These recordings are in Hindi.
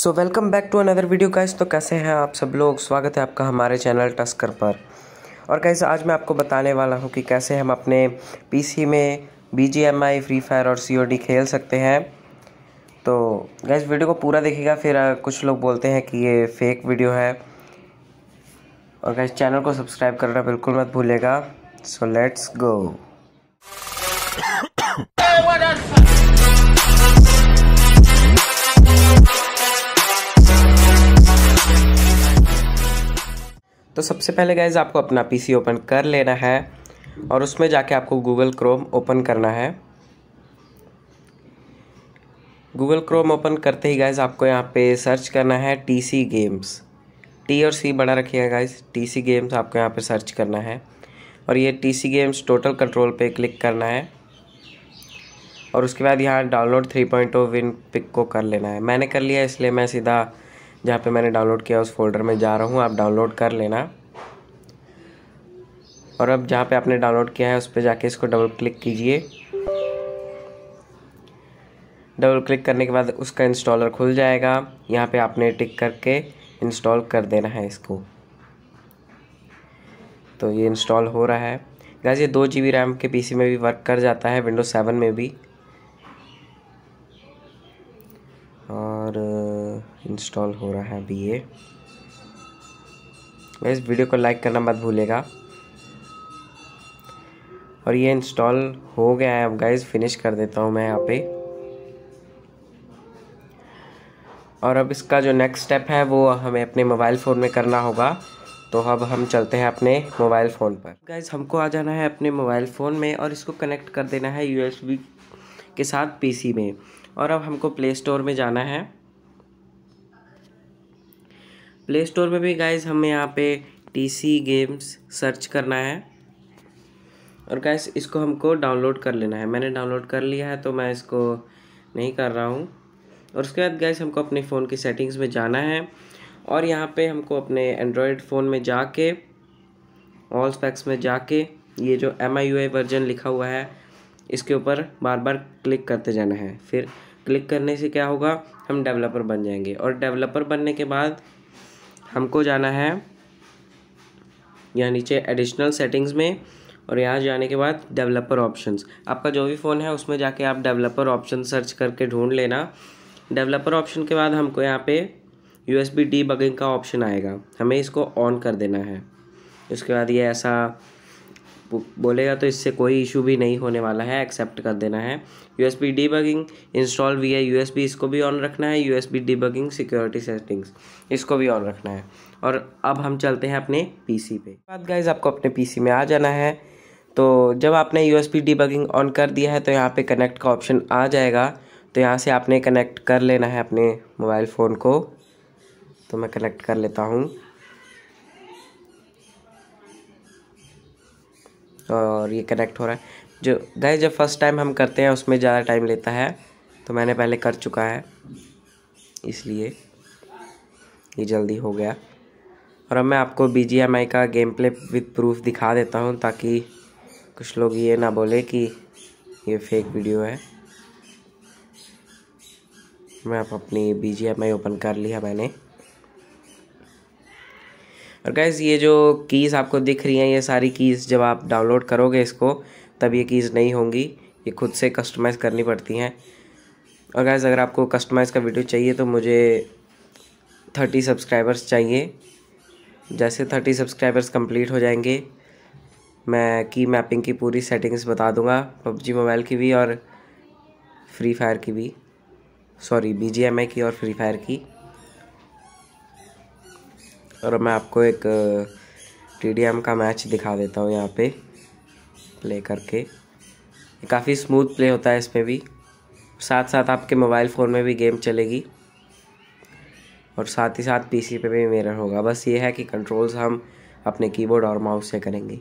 so welcome back to another video guys तो कैसे हैं आप सब लोग स्वागत है आपका हमारे चैनल टस्कर पर और गाइस आज मैं आपको बताने वाला हूं कि कैसे हम अपने पीसी में B G M I free fire और सी खेल सकते हैं तो गाइस वीडियो को पूरा देखिएगा फिर कुछ लोग बोलते हैं कि ये फेक वीडियो है और गाइस चैनल को सब्सक्राइब करना बिल्कुल मत भूलेगा सो लेट्स गो तो सबसे पहले गैज़ आपको अपना पीसी ओपन कर लेना है और उसमें जाके आपको गूगल क्रोम ओपन करना है गूगल क्रोम ओपन करते ही गाइज आपको यहाँ पे सर्च करना है टी सी गेम्स टी और सी बड़ा रखिएगा गाइज टी सी गेम्स आपको यहाँ पे सर्च करना है और ये T C games total control पे क्लिक करना है और उसके बाद यहाँ download three point O win pick को कर लेना है मैंने कर लिया इसलिए मैं सीधा जहाँ पे मैंने डाउनलोड किया उस फोल्डर में जा रहा हूँ आप डाउनलोड कर लेना और अब जहाँ पे आपने डाउनलोड किया है उस पर जाके इसको डबल क्लिक कीजिए डबल क्लिक करने के बाद उसका इंस्टॉलर खुल जाएगा यहाँ पे आपने टिक करके इंस्टॉल कर देना है इसको तो ये इंस्टॉल हो रहा है गैस ये दो जी बी रैम के पीसी में भी वर्क कर जाता है विंडोज़ सेवन में भी इंस्टॉल हो रहा है अभी ये तो इस वीडियो को लाइक करना मत भूलेगा और ये इंस्टॉल हो गया है अब गाइज फिनिश कर देता हूँ मैं यहाँ पे और अब इसका जो नेक्स्ट स्टेप है वो हमें अपने मोबाइल फ़ोन में करना होगा तो अब हम चलते हैं अपने मोबाइल फ़ोन पर गाइज हमको आ जाना है अपने मोबाइल फ़ोन में और इसको कनेक्ट कर देना है यूएसबी के साथ पीसी में और अब हमको प्ले स्टोर में जाना है प्ले स्टोर में भी गाइज हमें यहाँ पे टी सी गेम्स सर्च करना है और गाइज इसको हमको डाउनलोड कर लेना है मैंने डाउनलोड कर लिया है तो मैं इसको नहीं कर रहा हूँ और उसके बाद गाइज हमको अपने फ़ोन की सेटिंग्स में जाना है और यहाँ पे हमको अपने एंड्रॉयड फ़ोन में जाके ऑल स्पैक्स में जाके ये जो M I U I version लिखा हुआ है इसके ऊपर बार बार क्लिक करते जाना है फिर क्लिक करने से क्या होगा हम डेवलपर बन जाएंगे और डेवलपर बनने के बाद हमको जाना है यहाँ नीचे एडिशनल सेटिंग्स में और यहाँ जाने के बाद डेवलपर ऑप्शंस आपका जो भी फ़ोन है उसमें जाके आप डेवलपर ऑप्शन सर्च करके ढूंढ लेना डेवलपर ऑप्शन के बाद हमको यहाँ पे यू एस बी का ऑप्शन आएगा हमें इसको ऑन कर देना है उसके बाद ये ऐसा बोलेगा तो इससे कोई इशू भी नहीं होने वाला है एक्सेप्ट कर देना है यू एस इंस्टॉल वी है यू इसको भी ऑन रखना है यू एस सिक्योरिटी सेटिंग्स इसको भी ऑन रखना है और अब हम चलते हैं अपने पी सी पे बाद गाइज आपको अपने पी सी में आ जाना है तो जब आपने यू एस ऑन कर दिया है तो यहाँ पे कनेक्ट का ऑप्शन आ जाएगा तो यहाँ से आपने कनेक्ट कर लेना है अपने मोबाइल फ़ोन को तो मैं कनेक्ट कर लेता हूँ और ये कनेक्ट हो रहा है जो गए जब फर्स्ट टाइम हम करते हैं उसमें ज़्यादा टाइम लेता है तो मैंने पहले कर चुका है इसलिए ये जल्दी हो गया और अब मैं आपको बी जी एम आई का गेम प्ले विथ प्रूफ दिखा देता हूँ ताकि कुछ लोग ये ना बोले कि ये फेक वीडियो है मैं आप अपनी B G M I open कर लिया मैंने और गैस ये जो कीज़ आपको दिख रही हैं ये सारी कीज़ जब आप डाउनलोड करोगे इसको तब ये कीज़ नहीं होंगी ये खुद से कस्टमाइज़ करनी पड़ती हैं और गैस अगर आपको कस्टमाइज़ का वीडियो चाहिए तो मुझे थर्टी सब्सक्राइबर्स चाहिए जैसे थर्टी सब्सक्राइबर्स कंप्लीट हो जाएंगे मैं की मैपिंग की पूरी सेटिंग्स बता दूंगा पबजी मोबाइल की भी और फ्री फायर की भी सॉरी बी की और फ्री फायर की और मैं आपको एक टी का मैच दिखा देता हूँ यहाँ पे प्ले करके काफ़ी स्मूथ प्ले होता है इसमें भी साथ साथ आपके मोबाइल फ़ोन में भी गेम चलेगी और साथ ही साथ पीसी पे भी मेरर होगा बस ये है कि कंट्रोल्स हम अपने कीबोर्ड और माउस से करेंगे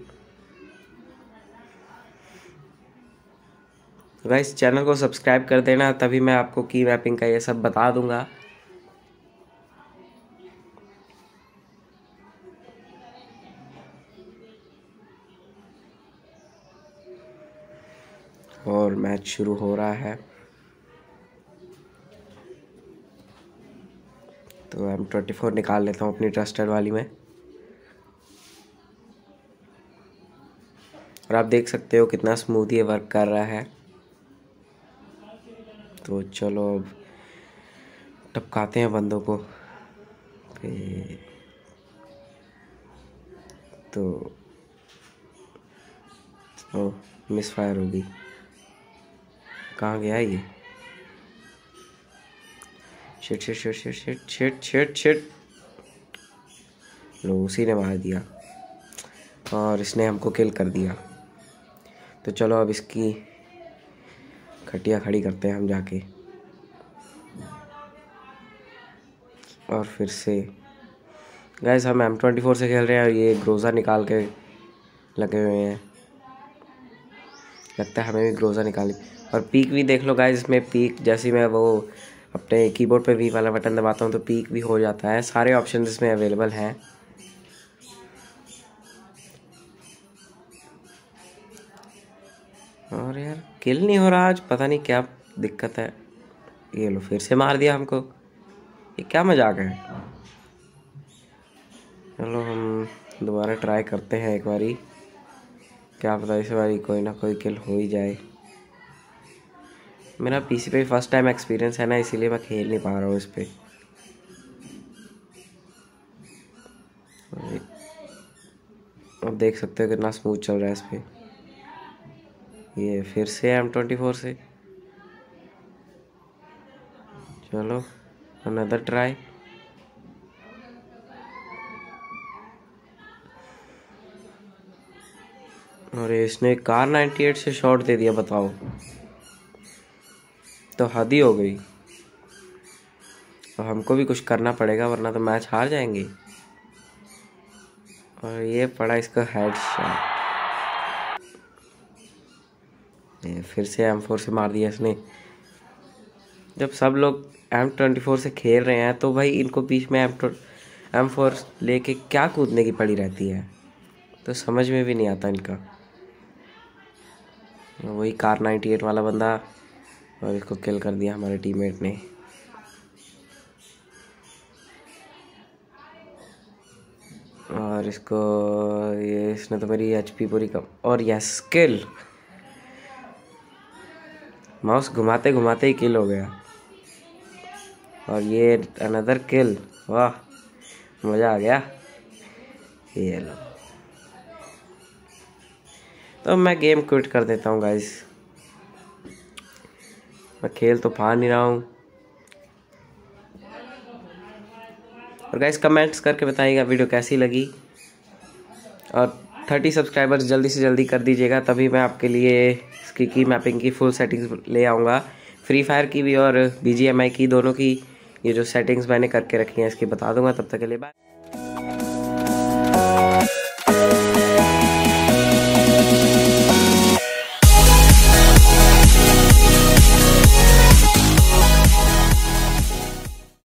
गाइस चैनल को सब्सक्राइब कर देना तभी मैं आपको की मैपिंग का ये सब बता दूंगा और मैच शुरू हो रहा है तो एम ट्वेंटी फोर निकाल लेता हूँ अपनी ट्रस्टेड वाली में और आप देख सकते हो कितना स्मूथ ये वर्क कर रहा है तो चलो अब टपकाते हैं बंदों को तो तो मिस फायर होगी कहाँ गया ये shit shit shit shit shit shit shit shit लो उसी ने मार दिया और इसने हमको किल कर दिया तो चलो अब इसकी खटिया खड़ी करते हैं हम जाके और फिर से गैस हम एम ट्वेंटी फोर से खेल रहे हैं और ये ग्रोज़ा निकाल के लगे हुए हैं लगता है हमें भी ग्रोज़ा निकाली और पीक भी देख लो गाइज इसमें पीक जैसे मैं वो अपने कीबोर्ड पे वी वाला बटन दबाता हूँ तो पीक भी हो जाता है सारे ऑप्शन इसमें अवेलेबल हैं और यार किल नहीं हो रहा आज पता नहीं क्या दिक्कत है ये लो फिर से मार दिया हमको ये क्या मजाक है चलो हम दोबारा ट्राई करते हैं एक बारी क्या पता इस बारी कोई ना कोई किल हो ही जाए मेरा पीसी पे फर्स्ट टाइम एक्सपीरियंस है ना इसीलिए मैं खेल नहीं पा रहा हूँ इस पर अब देख सकते हो कितना स्मूथ चल रहा है इस पर ये फिर से एम ट्वेंटी फोर से चलो अनदर ट्राई और इसने कार नाइन्टी एट से शॉट दे दिया बताओ तो हद ही हो गई तो हमको भी कुछ करना पड़ेगा वरना तो मैच हार जाएंगे और ये पड़ा इसका हेड शॉट फिर से एम फोर से मार दिया इसने जब सब लोग एम ट्वेंटी फोर से खेल रहे हैं तो भाई इनको बीच में एम एम फोर ले क्या कूदने की पड़ी रहती है तो समझ में भी नहीं आता इनका वही कार नाइन्टी एट वाला बंदा और इसको किल कर दिया हमारे टीममेट ने और इसको ये इसने तो मेरी एचपी पूरी कम और यह स्किल माउस घुमाते घुमाते ही किल हो गया और ये अनदर किल वाह मज़ा आ गया ये लो तो मैं गेम क्विट कर देता हूँ गाइज़ मैं खेल तो फा नहीं रहा हूँ और गाइस कमेंट्स करके बताइएगा वीडियो कैसी लगी और थर्टी सब्सक्राइबर्स जल्दी से जल्दी कर दीजिएगा तभी मैं आपके लिए इसकी की मैपिंग की फुल सेटिंग्स ले आऊँगा फ्री फायर की भी और बी की दोनों की ये जो सेटिंग्स मैंने करके रखी हैं इसकी बता दूंगा तब तक के लिए बाय